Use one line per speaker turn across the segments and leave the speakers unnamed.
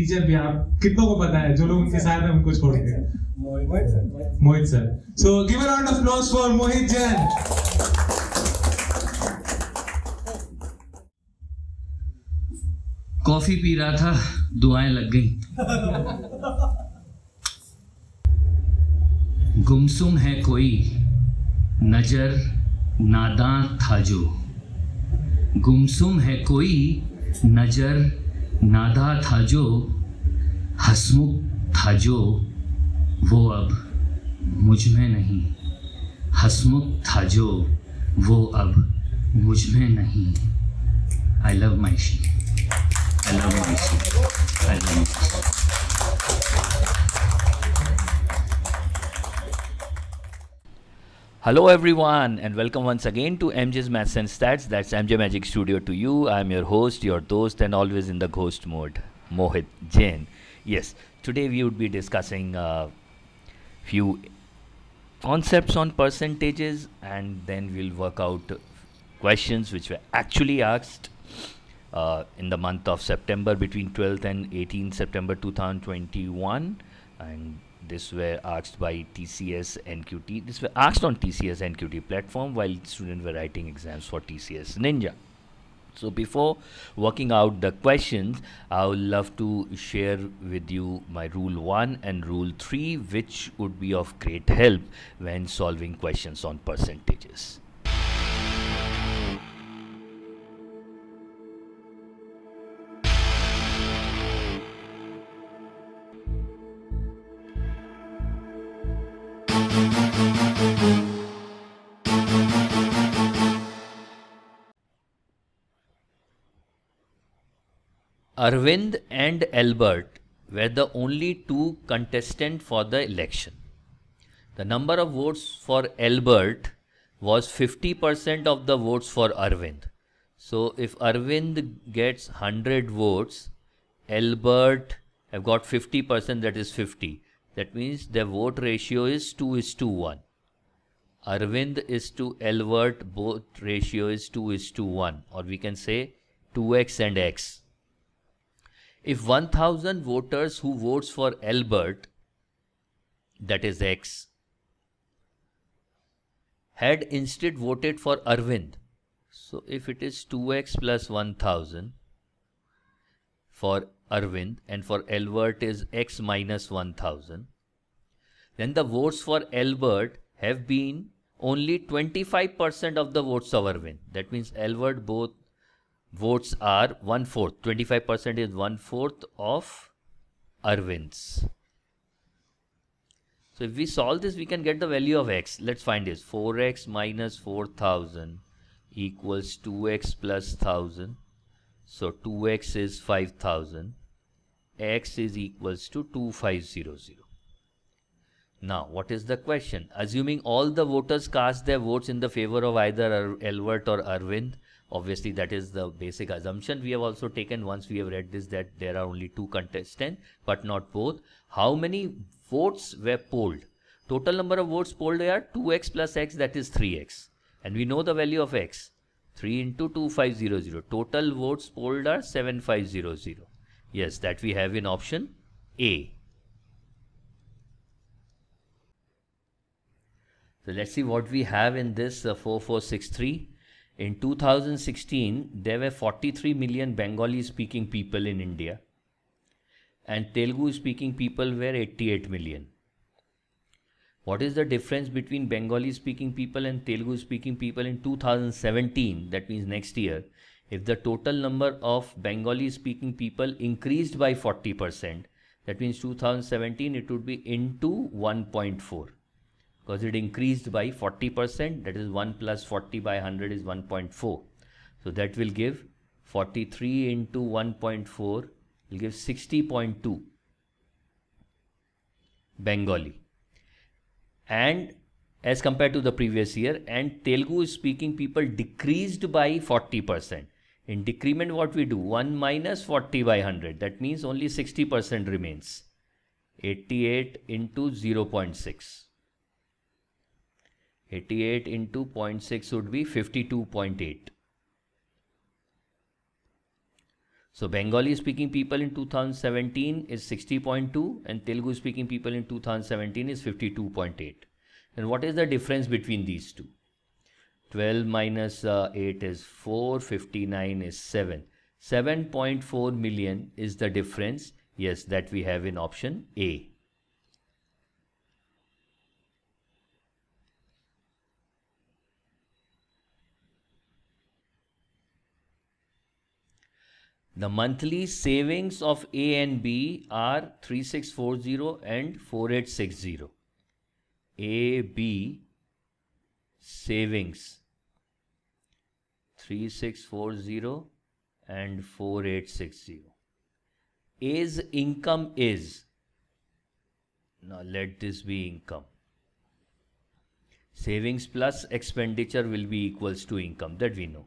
Teacher भी आप कितनों को पता है जो लोग उनके साथ हैं उनको छोड़ के Mohit sir so give round of applause for Mohit Jain coffee पी रहा था दुआएं लग गई गुमसुम है कोई नजर नादां था जो गुमसुम है कोई नजर नादा था जो हसमुख था जो वो अब मुझ में नहीं हसमुख था जो वो अब मुझ में नहीं I love my she I love my she I love my Hello everyone and welcome once again to MJ's Maths and Stats. That's MJ Magic Studio to you. I'm your host, your host, and always in the ghost mode, Mohit Jain. Yes, today we would be discussing uh, few concepts on percentages and then we'll work out questions which were actually asked uh, in the month of September between 12th and 18th September 2021 and this were asked by TCS NQT. This were asked on TCS NQT platform while students were writing exams for TCS Ninja. So before working out the questions, I would love to share with you my rule 1 and rule 3 which would be of great help when solving questions on percentages. Arvind and Albert were the only two contestants for the election. The number of votes for Albert was 50% of the votes for Arvind. So if Arvind gets 100 votes, Albert have got 50%, that is 50. That means their vote ratio is 2 is to 1. Arvind is to Albert, both ratio is 2 is to 1, or we can say 2x and x if 1000 voters who votes for Albert, that is X, had instead voted for Arvind, so if it is 2x plus 1000 for Arvind and for Albert is x minus 1000, then the votes for Albert have been only 25% of the votes of Arvind. That means Albert both votes are one fourth. 25% is one fourth of Arvind's. So if we solve this, we can get the value of x. Let's find this. 4x minus 4000 equals 2x plus 1000. So 2x is 5000. x is equals to 2500. Now, what is the question? Assuming all the voters cast their votes in the favor of either Albert or Arvind, obviously that is the basic assumption we have also taken once we have read this that there are only two contestants but not both how many votes were polled total number of votes polled are 2x plus x that is 3x and we know the value of x 3 into 2500 total votes polled are 7500 yes that we have in option a so let's see what we have in this uh, 4463 in 2016, there were 43 million Bengali speaking people in India, and Telugu speaking people were 88 million. What is the difference between Bengali speaking people and Telugu speaking people in 2017? That means next year. If the total number of Bengali speaking people increased by 40%, that means 2017 it would be into 1.4 because it increased by 40% that is 1 plus 40 by 100 is 1.4 so that will give 43 into 1.4 will give 60.2 Bengali and as compared to the previous year and Telugu speaking people decreased by 40%. In decrement what we do 1 minus 40 by 100 that means only 60% remains 88 into 0.6. 88 into 0.6 would be 52.8. So Bengali speaking people in 2017 is 60.2 and Telugu speaking people in 2017 is 52.8. And what is the difference between these two? 12 minus, uh, 8 is 4, 59 is 7. 7.4 million is the difference, yes, that we have in option A. The monthly savings of A and B are 3640 and 4860. A, B savings 3640 and 4860. A's income is, now let this be income. Savings plus expenditure will be equals to income that we know.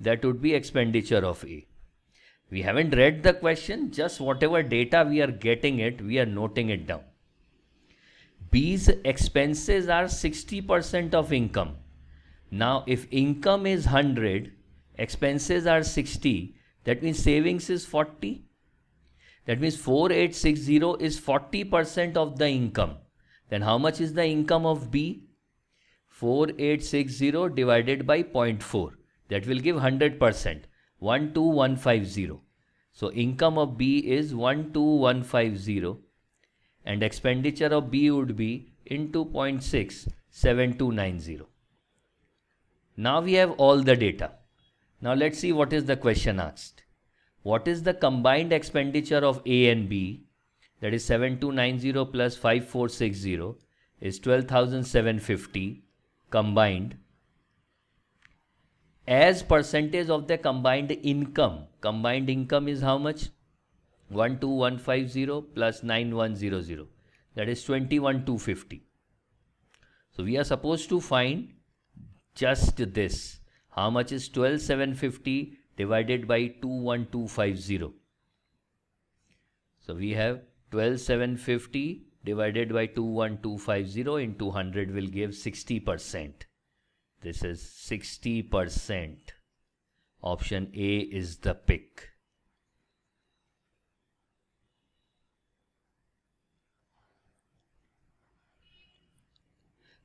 that would be expenditure of A. We haven't read the question, just whatever data we are getting it, we are noting it down. B's expenses are 60% of income. Now, if income is 100, expenses are 60, that means savings is 40. That means 4860 is 40% of the income. Then how much is the income of B? 4860 divided by 0.4 that will give 100% 12150 so income of b is 12150 and expenditure of b would be into 0.67290 now we have all the data now let's see what is the question asked what is the combined expenditure of a and b that is 7290 plus 5460 is 12750 combined as percentage of the combined income. Combined income is how much? 12150 plus 9100. That is 21250. So we are supposed to find just this. How much is 12750 divided by 21250? So we have 12750 divided by 21250 into 100 will give 60 percent. This is 60%. Option A is the pick.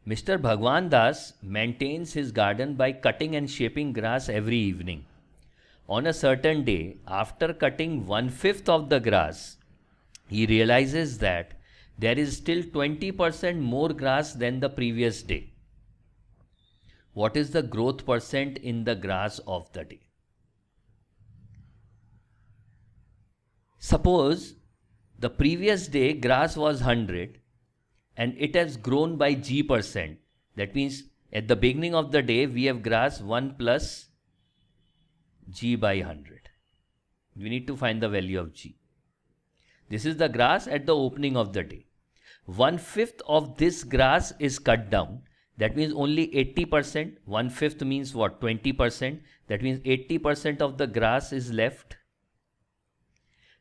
Mr. Bhagwan Das maintains his garden by cutting and shaping grass every evening. On a certain day, after cutting one fifth of the grass, he realizes that there is still 20% more grass than the previous day what is the growth percent in the grass of the day. Suppose the previous day grass was 100 and it has grown by g percent. That means at the beginning of the day we have grass 1 plus g by 100. We need to find the value of g. This is the grass at the opening of the day. One fifth of this grass is cut down that means only 80%, one fifth means what? 20%. That means 80% of the grass is left.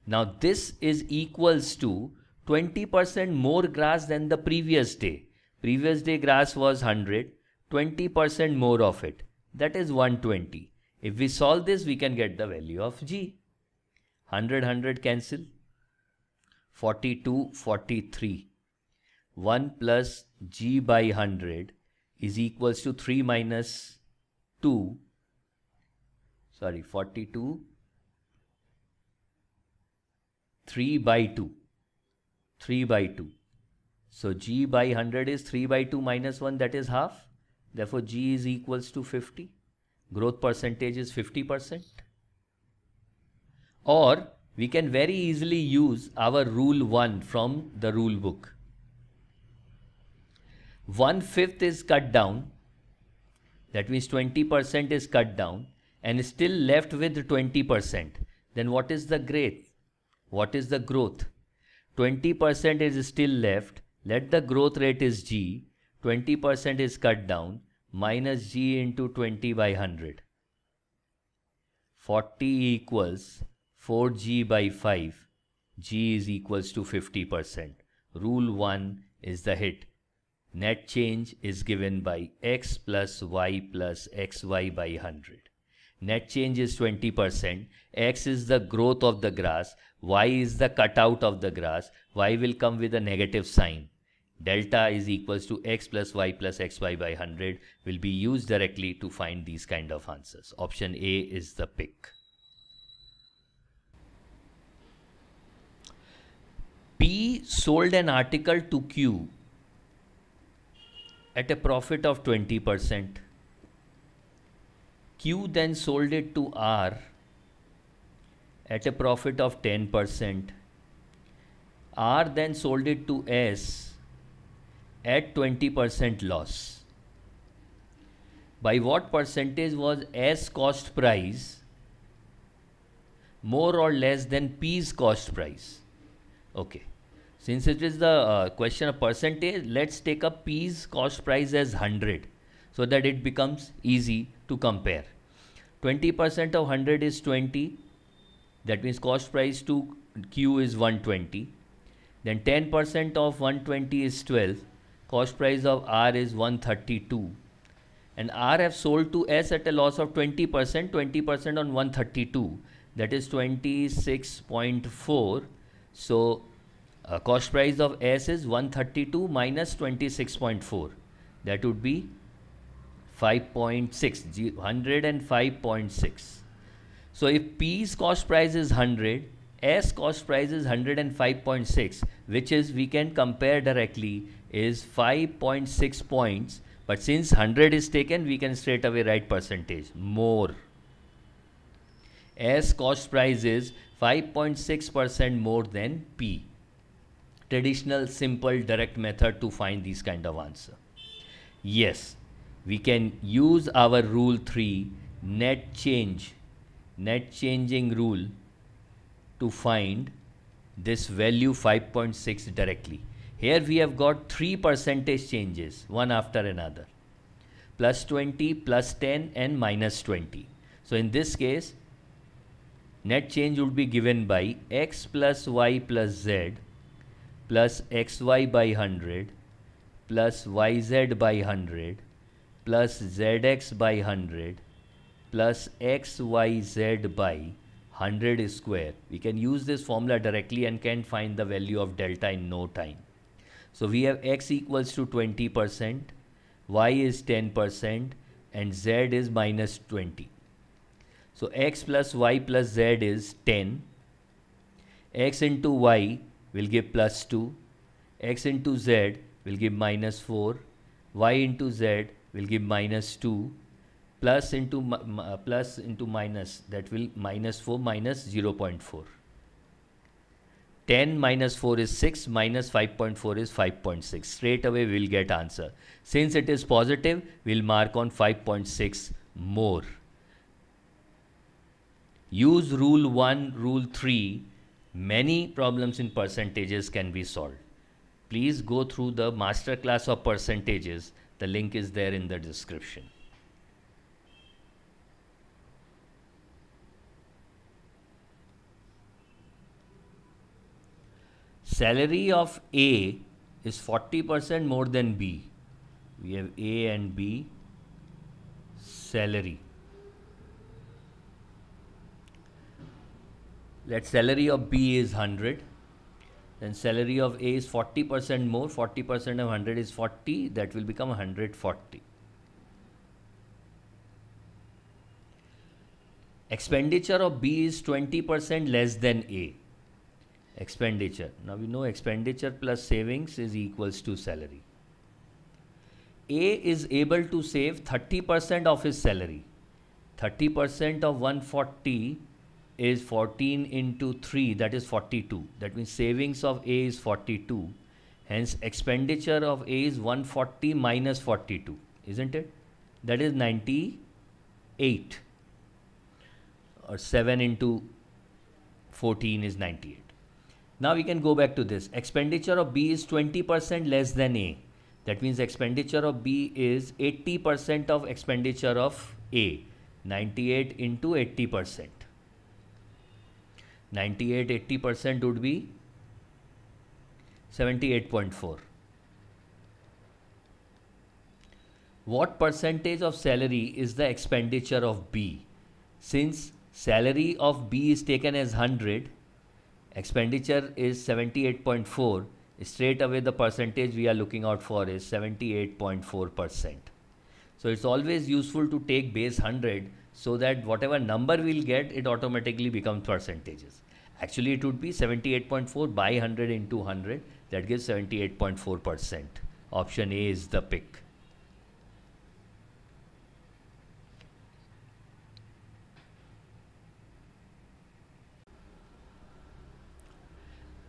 Now this is equals to 20% more grass than the previous day. Previous day grass was 100, 20% more of it. That is 120. If we solve this, we can get the value of G. 100, 100 cancel. 42, 43. 1 plus G by 100 is equals to 3 minus 2 sorry 42 3 by 2 3 by 2 so g by 100 is 3 by 2 minus 1 that is half therefore g is equals to 50 growth percentage is 50% or we can very easily use our rule 1 from the rule book one fifth is cut down that means 20% is cut down and still left with 20% then what is the growth what is the growth 20% is still left let the growth rate is g 20% is cut down minus g into 20 by 100 40 equals 4g by 5 g is equals to 50% rule 1 is the hit Net change is given by x plus y plus xy by 100. Net change is 20%. X is the growth of the grass. Y is the cutout of the grass. Y will come with a negative sign. Delta is equals to x plus y plus xy by 100 will be used directly to find these kind of answers. Option A is the pick. P sold an article to Q at a profit of 20%. Q then sold it to R at a profit of 10%. R then sold it to S at 20% loss. By what percentage was S cost price more or less than P's cost price? Okay. Since it is the uh, question of percentage, let's take up P's cost price as 100 so that it becomes easy to compare. 20% of 100 is 20. That means cost price to Q is 120. Then 10% of 120 is 12. Cost price of R is 132. And R have sold to S at a loss of 20%, 20% on 132. That is 26.4. So uh, cost price of S is 132 minus 26.4 that would be 5.6 105.6 so if P's cost price is 100 S cost price is 105.6 which is we can compare directly is 5.6 points but since 100 is taken we can straight away write percentage more S cost price is 5.6% more than P traditional simple direct method to find these kind of answer yes we can use our rule 3 net change net changing rule to find this value 5.6 directly here we have got three percentage changes one after another plus 20 plus 10 and minus 20 so in this case net change would be given by x plus y plus z plus xy by 100 plus yz by 100 plus zx by 100 plus xyz by 100 square. We can use this formula directly and can find the value of delta in no time. So we have x equals to 20%, y is 10% and z is minus 20. So x plus y plus z is 10. x into y will give plus 2, x into z will give minus 4, y into z will give minus 2, plus into uh, plus into minus that will minus 4 minus 0 0.4. 10 minus 4 is 6 minus 5.4 is 5.6 straight away we will get answer since it is positive we will mark on 5.6 more use rule 1 rule 3 many problems in percentages can be solved. Please go through the masterclass of percentages. The link is there in the description. Salary of A is 40% more than B. We have A and B salary. That salary of B is 100 then salary of A is 40% more 40% of 100 is 40 that will become 140 expenditure of B is 20% less than A expenditure now we know expenditure plus savings is equals to salary A is able to save 30% of his salary 30% of 140 is 14 into 3 that is 42 that means savings of a is 42 hence expenditure of a is 140 minus 42 isn't it that is 98 or 7 into 14 is 98 now we can go back to this expenditure of b is 20% less than a that means expenditure of b is 80% of expenditure of a 98 into 80% 98 80 percent would be 78.4 what percentage of salary is the expenditure of b since salary of b is taken as 100 expenditure is 78.4 straight away the percentage we are looking out for is 78.4 percent so it's always useful to take base 100 so that whatever number we'll get, it automatically becomes percentages. Actually, it would be 78.4 by 100 into 100. That gives 78.4%. Option A is the pick.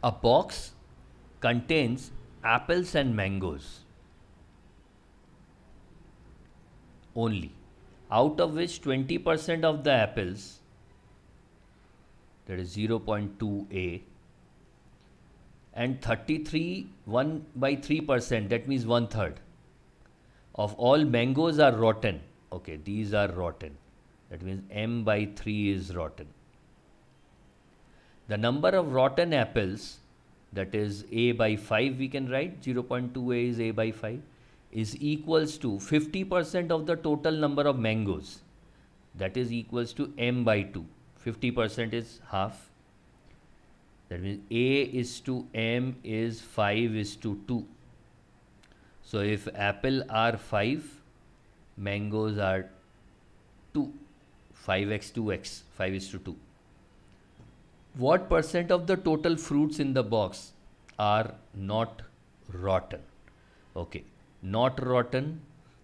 A box contains apples and mangoes only out of which 20% of the apples, that is 0.2a, and 33, 1 by 3%, that means one third, of all mangoes are rotten. Okay, these are rotten. That means m by 3 is rotten. The number of rotten apples, that is a by 5 we can write, 0.2a is a by 5 is equals to 50% of the total number of mangoes that is equals to m by 2 50% is half that means a is to m is 5 is to 2 so if apple are 5 mangoes are 2 5x 2x 5 is to 2 what percent of the total fruits in the box are not rotten okay not rotten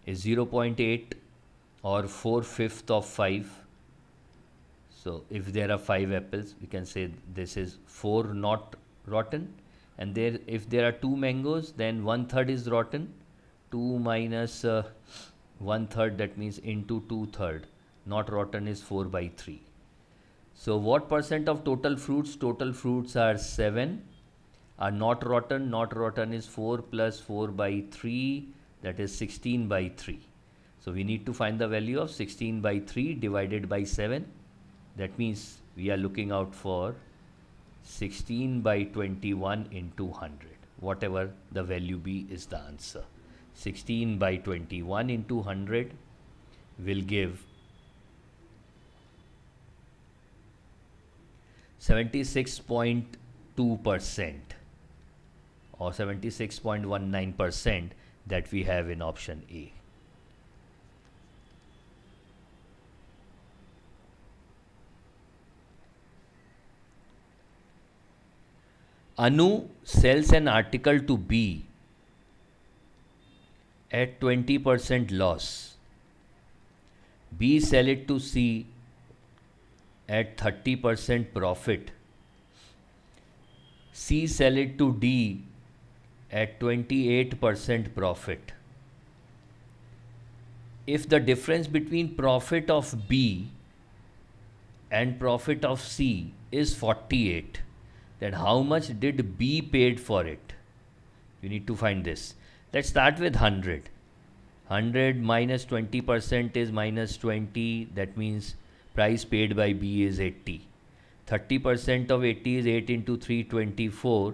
is 0.8 or 4 fifth of 5 so if there are 5 apples we can say this is 4 not rotten and there if there are 2 mangoes then one third is rotten 2 minus uh, one third that means into 2 third not rotten is 4 by 3 so what percent of total fruits total fruits are 7 are uh, not rotten. Not rotten is 4 plus 4 by 3 that is 16 by 3. So we need to find the value of 16 by 3 divided by 7. That means we are looking out for 16 by 21 into 100. Whatever the value be is the answer. 16 by 21 into 100 will give 76.2 percent or 76.19% that we have in option A. Anu sells an article to B at 20% loss. B sell it to C at 30% profit. C sell it to D at 28% profit. If the difference between profit of B and profit of C is 48, then how much did B paid for it? You need to find this. Let's start with 100. 100 minus 20% is minus 20. That means price paid by B is 80. 30% of 80 is 8 into 324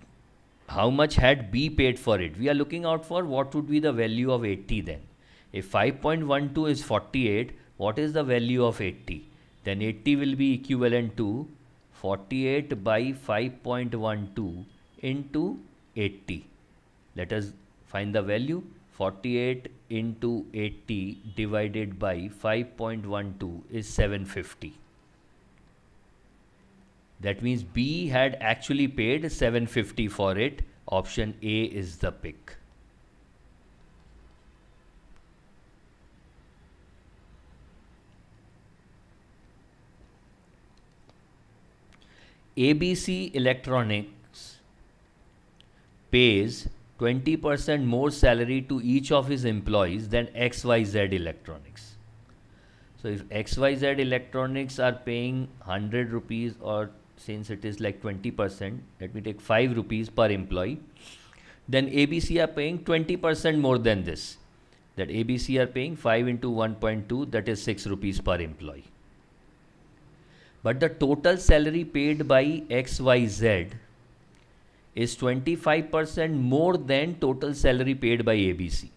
how much had B paid for it? We are looking out for what would be the value of 80 then. If 5.12 is 48, what is the value of 80? Then 80 will be equivalent to 48 by 5.12 into 80. Let us find the value. 48 into 80 divided by 5.12 is 750. That means B had actually paid 750 for it. Option A is the pick. ABC Electronics pays 20% more salary to each of his employees than XYZ Electronics. So if XYZ Electronics are paying 100 rupees or since it is like 20%, let me take 5 rupees per employee. Then ABC are paying 20% more than this. That ABC are paying 5 into 1.2, that is 6 rupees per employee. But the total salary paid by XYZ is 25% more than total salary paid by ABC.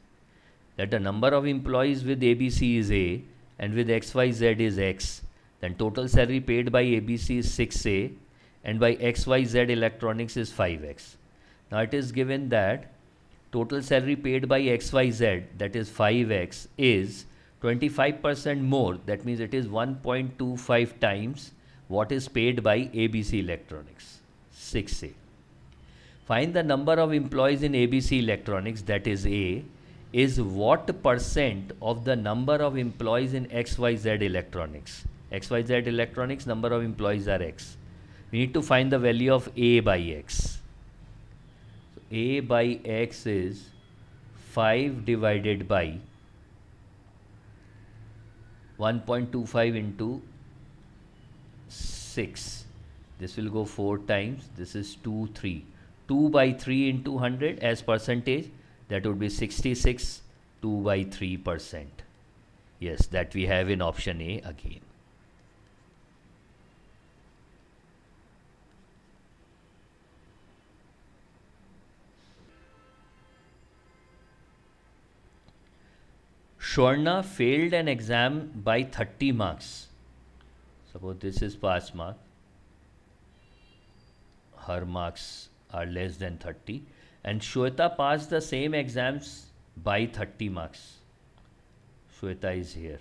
That the number of employees with ABC is A and with XYZ is X then total salary paid by ABC is 6A and by XYZ Electronics is 5X. Now it is given that total salary paid by XYZ that is 5X is 25% more that means it is 1.25 times what is paid by ABC Electronics 6A. Find the number of employees in ABC Electronics that is A is what percent of the number of employees in XYZ Electronics XYZ electronics, number of employees are X. We need to find the value of A by X. So A by X is 5 divided by 1.25 into 6. This will go 4 times. This is 2, 3. 2 by 3 into 100 as percentage. That would be 66, 2 by 3 percent. Yes, that we have in option A again. Shorna failed an exam by 30 marks. Suppose this is pass mark. Her marks are less than 30. And Shweta passed the same exams by 30 marks. Shweta is here.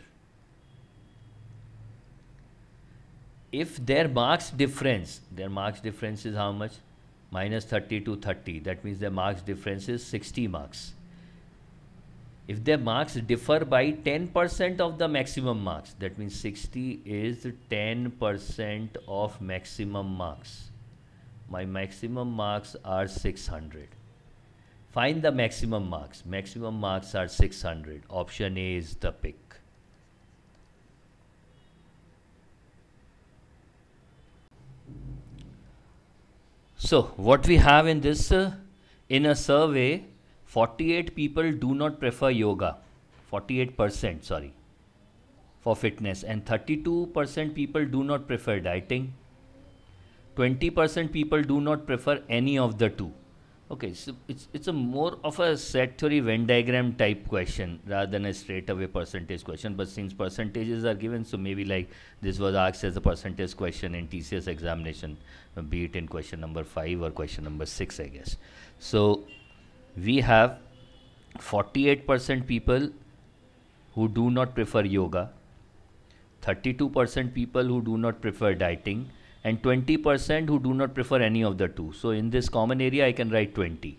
If their marks difference, their marks difference is how much? Minus 30 to 30. That means their marks difference is 60 marks if their marks differ by 10% of the maximum marks that means 60 is 10% of maximum marks my maximum marks are 600 find the maximum marks maximum marks are 600 option a is the pick so what we have in this uh, in a survey 48 people do not prefer yoga 48% sorry for fitness and 32% people do not prefer dieting 20% people do not prefer any of the two okay so it's it's a more of a set theory venn diagram type question rather than a straight away percentage question but since percentages are given so maybe like this was asked as a percentage question in tcs examination be it in question number 5 or question number 6 i guess so we have 48% people who do not prefer yoga 32% people who do not prefer dieting and 20% who do not prefer any of the two so in this common area i can write 20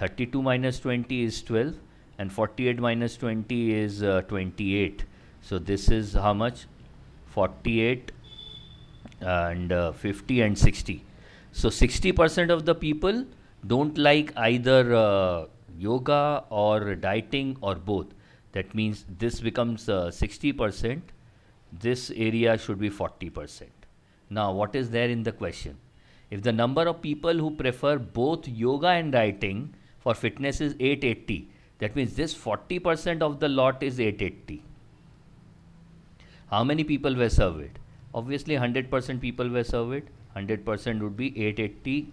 32 minus 20 is 12 and 48 minus 20 is uh, 28 so this is how much 48 and uh, 50 and 60 so 60% of the people don't like either uh, yoga or dieting or both, that means this becomes 60%, uh, this area should be 40%. Now, what is there in the question? If the number of people who prefer both yoga and dieting for fitness is 880, that means this 40% of the lot is 880. How many people were surveyed? Obviously, 100% people were surveyed. 100% would be 880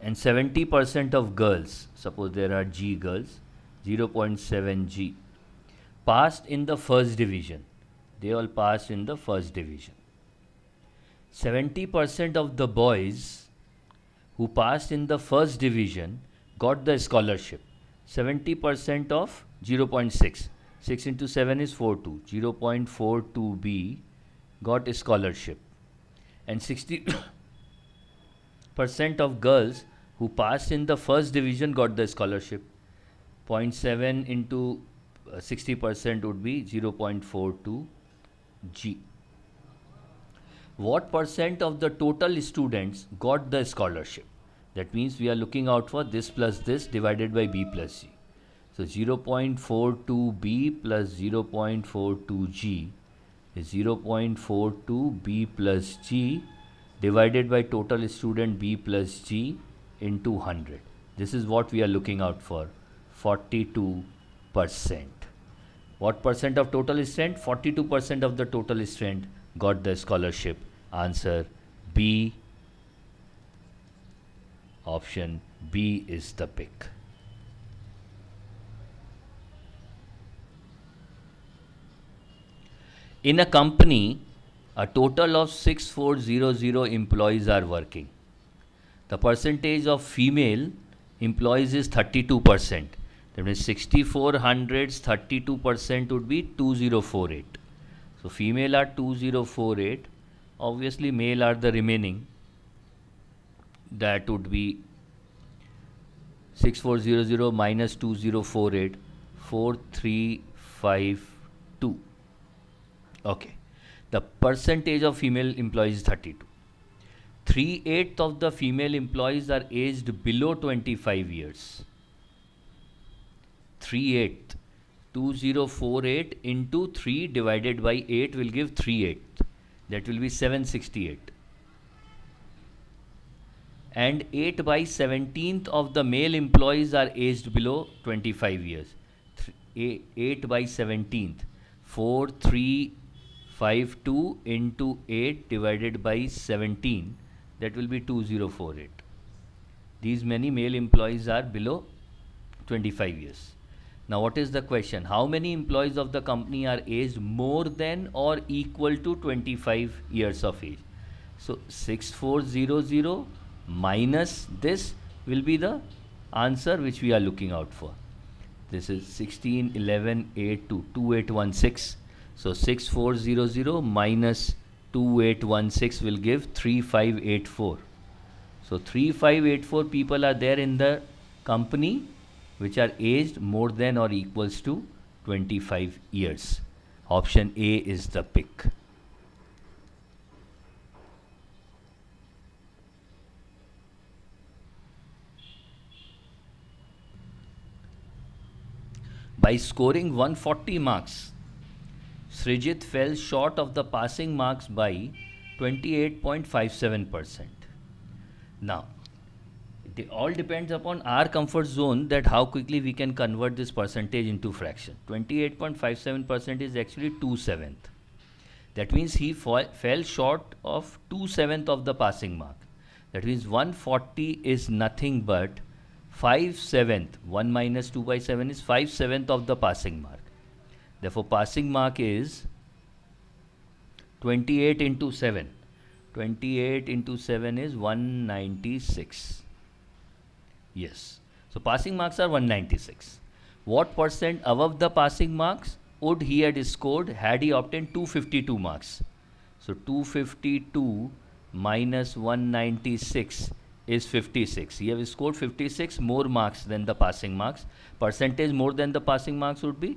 and 70% of girls, suppose there are G girls, 0.7 G, passed in the first division. They all passed in the first division. 70% of the boys who passed in the first division got the scholarship. 70% of 0.6. 6 into 7 is 42. 0.42B got a scholarship. And 60 percent of girls who passed in the first division got the scholarship. 0.7 into 60% uh, would be 0.42 G. What percent of the total students got the scholarship? That means we are looking out for this plus this divided by B plus C. So 0.42 B plus 0.42 G is 0.42 B plus G divided by total student B plus G into 100. This is what we are looking out for 42 percent. What percent of total student? 42 percent of the total student got the scholarship. Answer B. Option B is the pick. In a company, a total of 6400 employees are working. The percentage of female employees is 32%. That means 6400 32% would be 2048. So female are 2048. Obviously male are the remaining. That would be 6400 minus 2048 4352. Okay. The percentage of female employees is 32. Three eighth of the female employees are aged below 25 years. Three eighth. 2048 into 3 divided by 8 will give eighth. That will be 768 and 8 by 17th of the male employees are aged below 25 years. 8 by 17th. 4, 3, 52 into 8 divided by 17 that will be 2048 these many male employees are below 25 years now what is the question how many employees of the company are aged more than or equal to 25 years of age so 6400 minus this will be the answer which we are looking out for this is 16 11 8 2816 so 6400 minus 2816 will give 3584. So 3584 people are there in the company which are aged more than or equals to 25 years. Option A is the pick. By scoring 140 marks, Srijit fell short of the passing marks by 28.57%. Now, it all depends upon our comfort zone that how quickly we can convert this percentage into fraction. 28.57% is actually 2 seventh. That means he fell short of 2 seventh of the passing mark. That means 140 is nothing but 5 seventh. 1 minus 2 by 7 is 5 seventh of the passing mark. Therefore, passing mark is 28 into 7. 28 into 7 is 196. Yes. So, passing marks are 196. What percent above the passing marks would he had scored had he obtained 252 marks? So, 252 minus 196 is 56. He have scored 56 more marks than the passing marks. Percentage more than the passing marks would be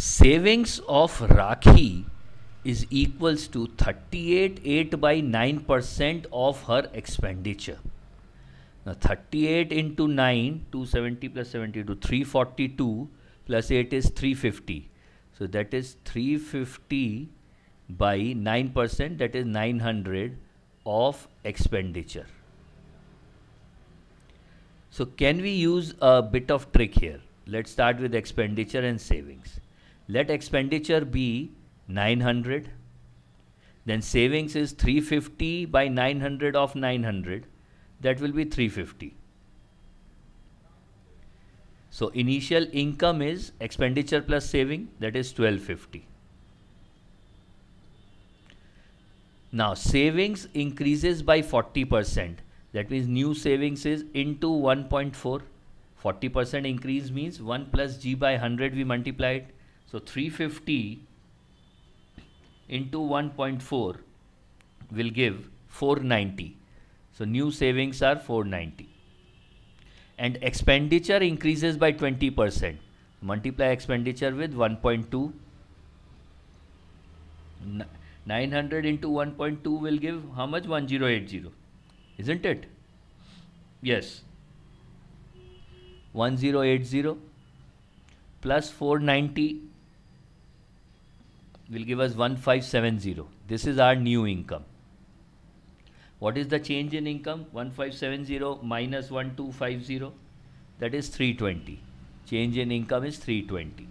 savings of Rakhi is equals to 38.8 by 9% of her expenditure. Now 38 into 9, 270 plus 72, 342 plus 8 is 350. So that is 350 by 9%, that is 900 of expenditure. So can we use a bit of trick here? Let's start with expenditure and savings let expenditure be 900 then savings is 350 by 900 of 900 that will be 350 so initial income is expenditure plus saving that is 1250 now savings increases by 40% that means new savings is into 1.4 40% increase means 1 plus g by 100 we multiply it so 350 into 1.4 will give 490. So new savings are 490. And expenditure increases by 20%. Multiply expenditure with 1.2. 900 into 1.2 will give how much? 1080. Isn't it? Yes. 1080 plus 490 will give us 1570. This is our new income. What is the change in income? 1570 minus 1250 that is 320. Change in income is 320.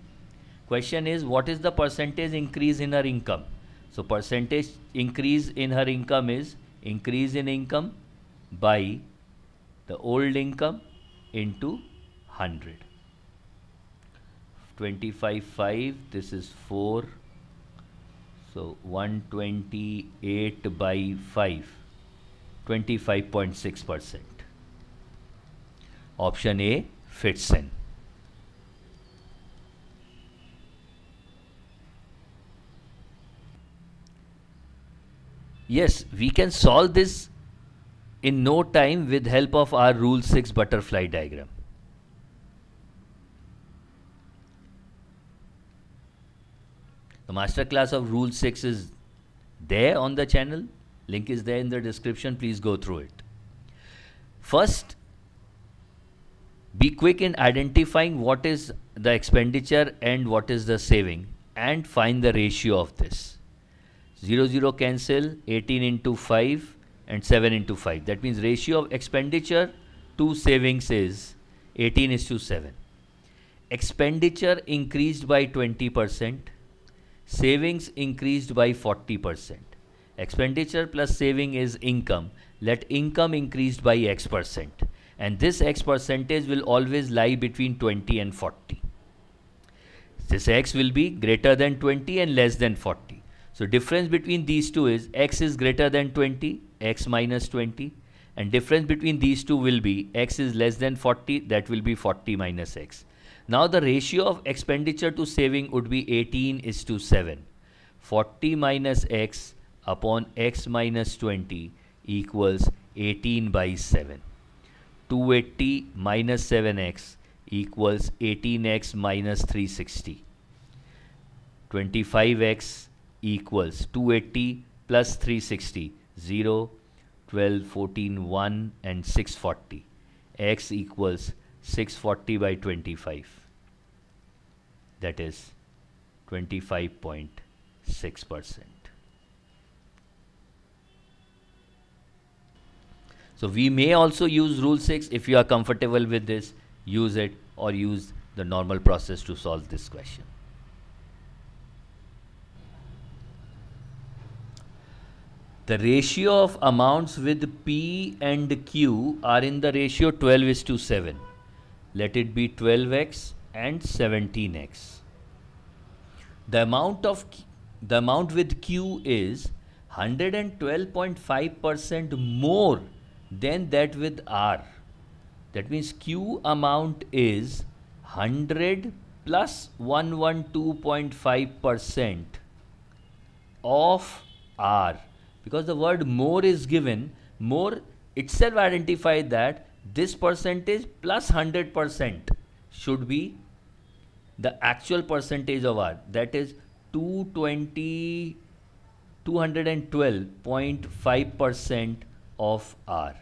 Question is what is the percentage increase in her income? So percentage increase in her income is increase in income by the old income into 100. 25, 5, this is 4, so 128 by 5, 25.6%. Option A fits in. Yes, we can solve this in no time with help of our rule 6 butterfly diagram. The master class of Rule 6 is there on the channel. Link is there in the description. Please go through it. First, be quick in identifying what is the expenditure and what is the saving and find the ratio of this. 0, 0 cancel, 18 into 5 and 7 into 5. That means ratio of expenditure to savings is 18 is to 7. Expenditure increased by 20 percent Savings increased by 40%. Expenditure plus saving is income. Let income increased by X percent. And this X percentage will always lie between 20 and 40. This X will be greater than 20 and less than 40. So difference between these two is X is greater than 20, X minus 20 and difference between these two will be x is less than 40 that will be 40 minus x now the ratio of expenditure to saving would be 18 is to 7. 40 minus x upon x minus 20 equals 18 by 7. 280 minus 7x equals 18x minus 360. 25x equals 280 plus 360, 0, 12, 14, 1 and 640. x equals 640 by 25 that is 25.6 percent. So we may also use rule 6 if you are comfortable with this use it or use the normal process to solve this question. The ratio of amounts with P and Q are in the ratio 12 is to 7. Let it be 12x and 17x. The amount of the amount with Q is 112.5% more than that with R. That means Q amount is 100 plus 112.5% of R. Because the word more is given, more itself identify that this percentage plus 100% should be the actual percentage of R that is 220 212.5% of R.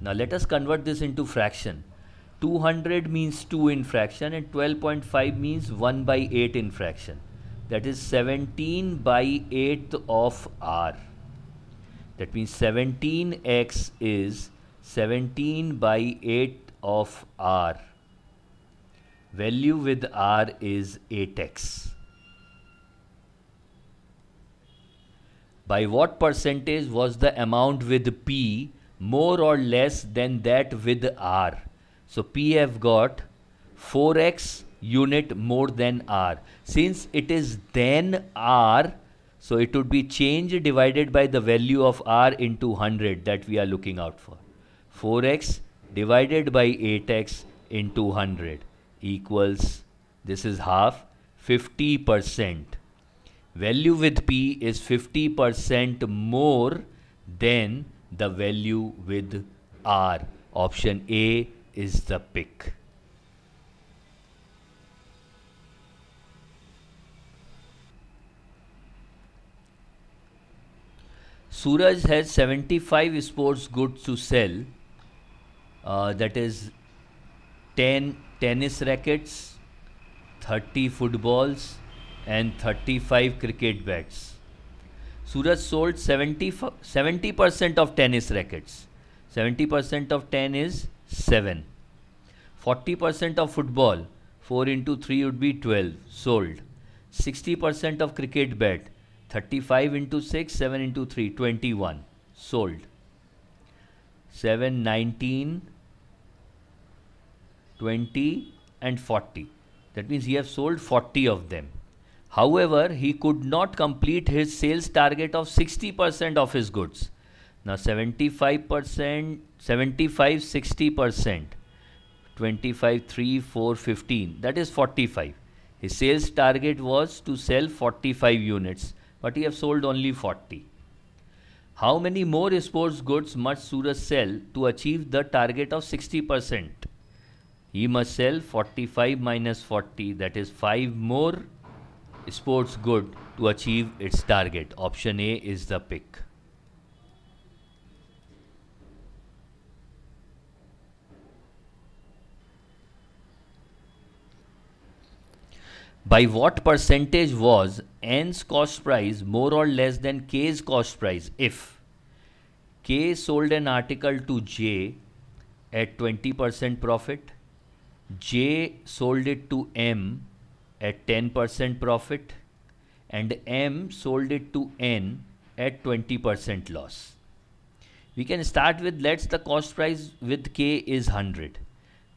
Now let us convert this into fraction. 200 means 2 in fraction and 12.5 means 1 by 8 in fraction. That is 17 by 8 of R. That means 17x is 17 by 8 of R value with r is 8x. By what percentage was the amount with P more or less than that with R? So P have got 4x unit more than R. Since it is then R, so it would be change divided by the value of R into 100 that we are looking out for. 4x divided by 8x into 100 equals this is half 50% value with P is 50% more than the value with R option A is the pick Suraj has 75 sports goods to sell uh, that is 10 tennis rackets, 30 footballs, and 35 cricket bats. Suraj sold 70 percent of tennis rackets. 70 percent of 10 is 7. 40 percent of football, 4 into 3 would be 12, sold. 60 percent of cricket bat, 35 into 6, 7 into 3, 21, sold. Seven nineteen. 20 and 40. That means he have sold 40 of them. However, he could not complete his sales target of 60% of his goods. Now 75%, 75, 60%, 25, 3, 4, 15, that is 45. His sales target was to sell 45 units, but he have sold only 40. How many more sports goods must Suraj sell to achieve the target of 60%? he must sell 45 minus 40 that is 5 more sports good to achieve its target option a is the pick by what percentage was n's cost price more or less than k's cost price if k sold an article to j at 20% profit J sold it to M at 10% profit and M sold it to N at 20% loss. We can start with let's the cost price with K is 100.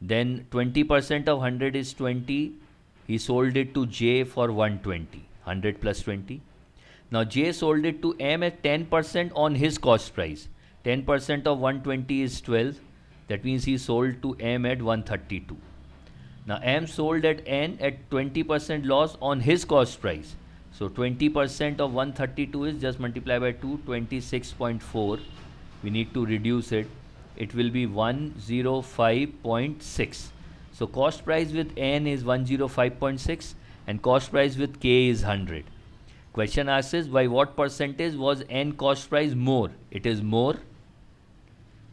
Then 20% of 100 is 20. He sold it to J for 120. 100 plus 20. Now J sold it to M at 10% on his cost price. 10% of 120 is 12. That means he sold to M at 132. Now M sold at N at 20% loss on his cost price. So 20% of 132 is just multiply by 2, 26.4. We need to reduce it. It will be 105.6. So cost price with N is 105.6 and cost price with K is 100. Question asks is by what percentage was N cost price more? It is more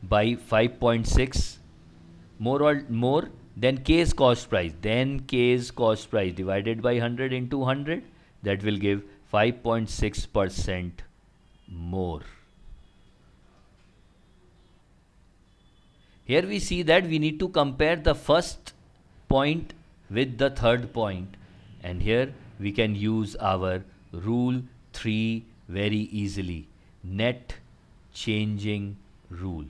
by 5.6 more or more then K is cost price then K is cost price divided by 100 into 100 that will give 5.6 percent more here we see that we need to compare the first point with the third point and here we can use our rule 3 very easily net changing rule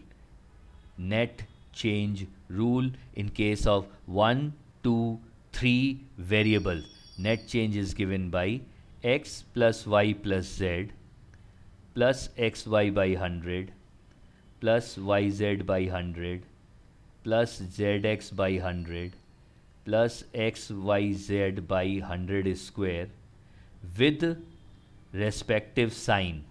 net change rule in case of 1, 2, 3 variable. Net change is given by x plus y plus z plus xy by 100 plus yz by 100 plus zx by 100 plus xyz by 100 square with respective sign.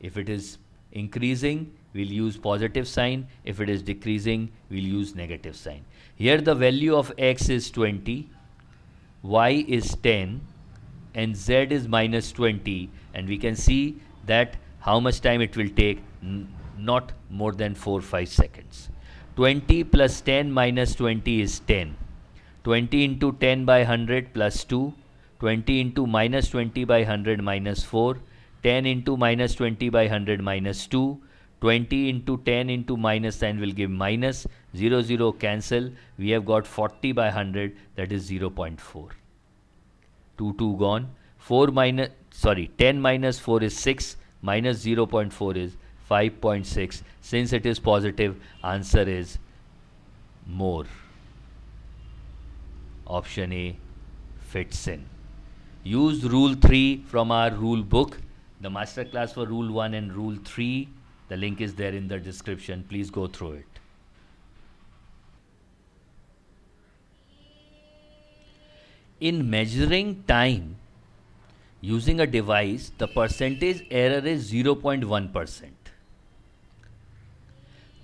If it is increasing, we'll use positive sign. If it is decreasing, we'll use negative sign. Here the value of x is 20, y is 10, and z is minus 20. And we can see that how much time it will take, not more than 4-5 seconds. 20 plus 10 minus 20 is 10. 20 into 10 by 100 plus 2. 20 into minus 20 by 100 minus 4. 10 into minus 20 by 100 minus 2 20 into 10 into minus 10 will give minus 0 0 cancel we have got 40 by 100 that is 0 0.4 2 2 gone 4 minus sorry 10 minus 4 is 6 minus 0 0.4 is 5.6 since it is positive answer is more option A fits in use rule 3 from our rule book the master class for rule 1 and rule 3 the link is there in the description. Please go through it. In measuring time using a device, the percentage error is 0.1%.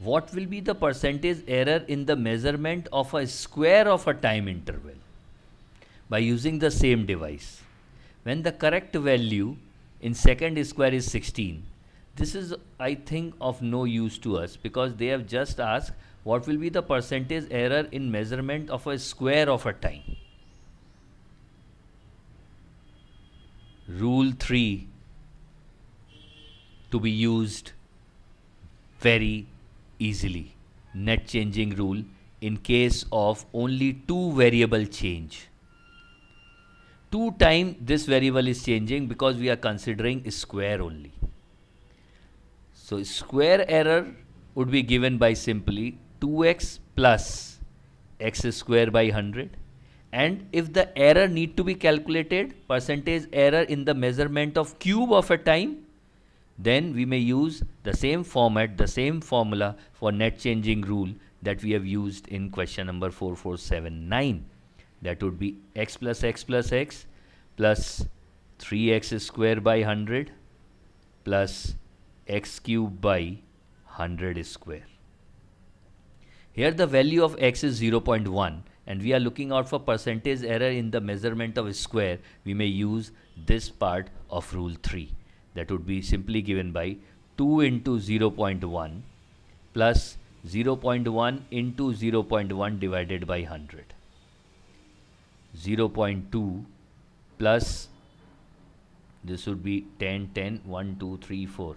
What will be the percentage error in the measurement of a square of a time interval by using the same device? When the correct value in second square is 16, this is, I think, of no use to us because they have just asked what will be the percentage error in measurement of a square of a time. Rule 3 to be used very easily. Net changing rule in case of only two variable change. Two time this variable is changing because we are considering square only. So square error would be given by simply 2x plus x square by 100 and if the error need to be calculated percentage error in the measurement of cube of a time then we may use the same format the same formula for net changing rule that we have used in question number 4479 that would be x plus x plus x plus 3x square by 100 plus x cube by 100 square. Here the value of x is 0.1 and we are looking out for percentage error in the measurement of square. We may use this part of rule 3 that would be simply given by 2 into 0.1 plus 0.1 into 0.1 divided by 100. 0.2 plus this would be 10 10 1 2 3 4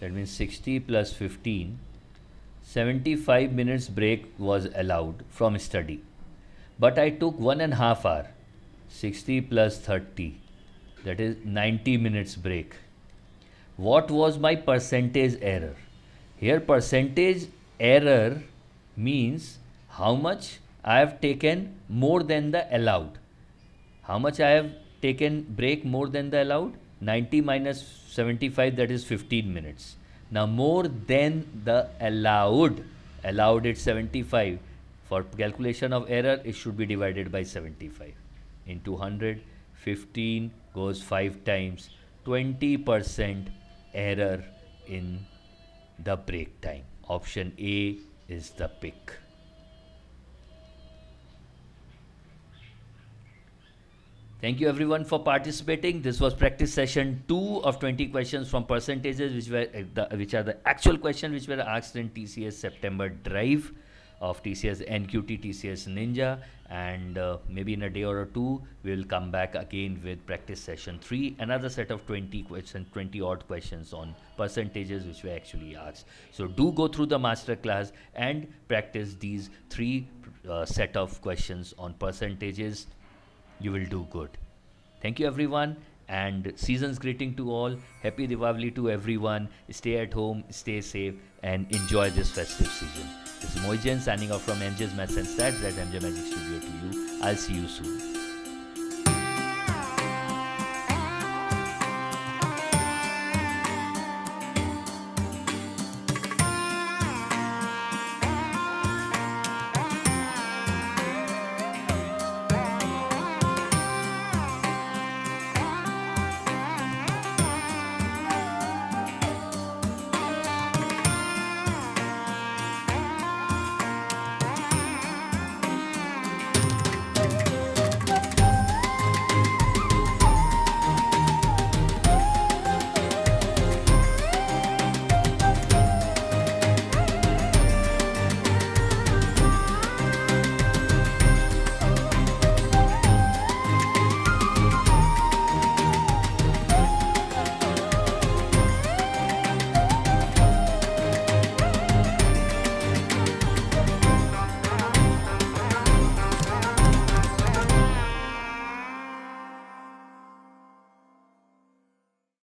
that means 60 plus 15 75 minutes break was allowed from study but I took one and a half hour 60 plus 30 that is 90 minutes break what was my percentage error here percentage error means how much I have taken more than the allowed how much I have taken break more than the allowed 90 minus 75 that is 15 minutes. Now more than the allowed, allowed is 75. For calculation of error it should be divided by 75 In 200, 15 goes 5 times, 20% error in the break time. Option A is the pick. Thank you everyone for participating. This was practice session 2 of 20 questions from percentages which were eh, the, which are the actual questions which were asked in TCS September drive of TCS NQT TCS Ninja and uh, maybe in a day or two we'll come back again with practice session 3 another set of 20 questions 20 odd questions on percentages which were actually asked so do go through the master class and practice these three uh, set of questions on percentages you will do good. Thank you, everyone. And season's greeting to all. Happy Diwali to everyone. Stay at home, stay safe, and enjoy this festive season. This is Moijen signing off from MJ's Maths and Stats at MJ Magic Studio to you. I'll see you soon.